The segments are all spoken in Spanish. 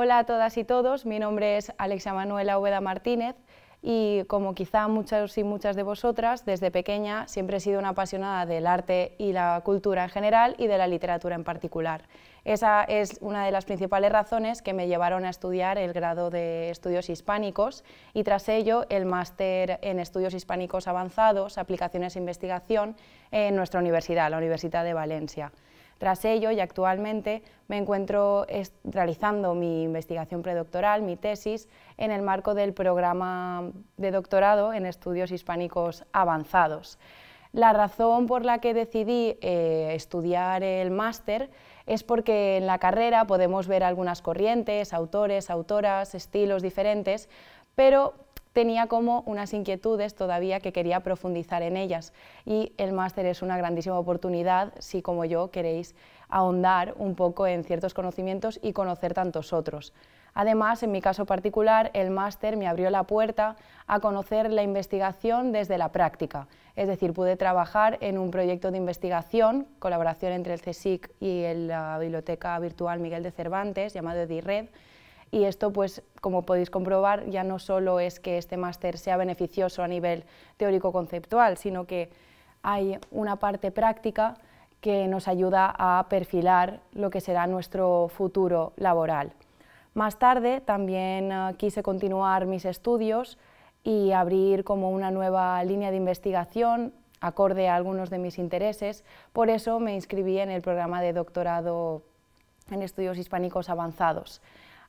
Hola a todas y todos, mi nombre es Alexia Manuela Oveda Martínez y como quizá muchas y muchas de vosotras, desde pequeña siempre he sido una apasionada del arte y la cultura en general y de la literatura en particular. Esa es una de las principales razones que me llevaron a estudiar el grado de estudios hispánicos y tras ello el máster en estudios hispánicos avanzados, aplicaciones e investigación en nuestra universidad, la Universidad de Valencia. Tras ello, y actualmente, me encuentro realizando mi investigación predoctoral, mi tesis, en el marco del programa de doctorado en estudios hispánicos avanzados. La razón por la que decidí eh, estudiar el máster es porque en la carrera podemos ver algunas corrientes, autores, autoras, estilos diferentes, pero tenía como unas inquietudes todavía que quería profundizar en ellas y el máster es una grandísima oportunidad si como yo queréis ahondar un poco en ciertos conocimientos y conocer tantos otros. Además, en mi caso particular, el máster me abrió la puerta a conocer la investigación desde la práctica. Es decir, pude trabajar en un proyecto de investigación, colaboración entre el CSIC y la Biblioteca Virtual Miguel de Cervantes, llamado EDIRED, y esto, pues, como podéis comprobar, ya no solo es que este máster sea beneficioso a nivel teórico-conceptual, sino que hay una parte práctica que nos ayuda a perfilar lo que será nuestro futuro laboral. Más tarde también eh, quise continuar mis estudios y abrir como una nueva línea de investigación acorde a algunos de mis intereses, por eso me inscribí en el programa de doctorado en estudios hispánicos avanzados.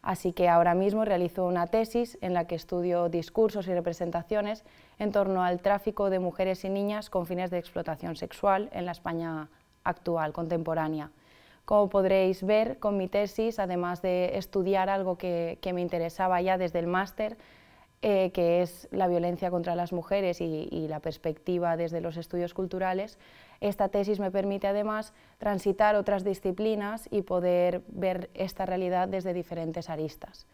Así que ahora mismo realizo una tesis en la que estudio discursos y representaciones en torno al tráfico de mujeres y niñas con fines de explotación sexual en la España actual, contemporánea. Como podréis ver con mi tesis, además de estudiar algo que, que me interesaba ya desde el máster, eh, que es la violencia contra las mujeres y, y la perspectiva desde los estudios culturales, esta tesis me permite además transitar otras disciplinas y poder ver esta realidad desde diferentes aristas.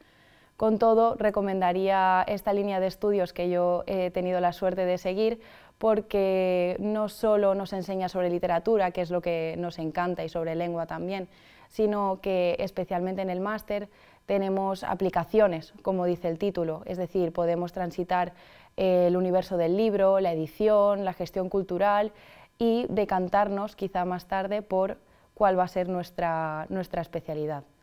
Con todo, recomendaría esta línea de estudios que yo he tenido la suerte de seguir porque no solo nos enseña sobre literatura, que es lo que nos encanta, y sobre lengua también, sino que especialmente en el máster tenemos aplicaciones, como dice el título, es decir, podemos transitar eh, el universo del libro, la edición, la gestión cultural y decantarnos quizá más tarde por cuál va a ser nuestra, nuestra especialidad.